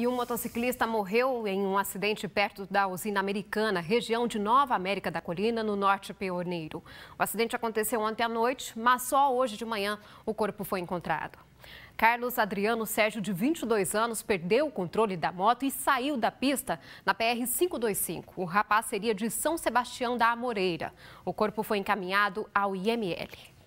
E um motociclista morreu em um acidente perto da usina americana, região de Nova América da Colina, no norte pioneiro. O acidente aconteceu ontem à noite, mas só hoje de manhã o corpo foi encontrado. Carlos Adriano Sérgio, de 22 anos, perdeu o controle da moto e saiu da pista na PR-525. O rapaz seria de São Sebastião da Amoreira. O corpo foi encaminhado ao IML.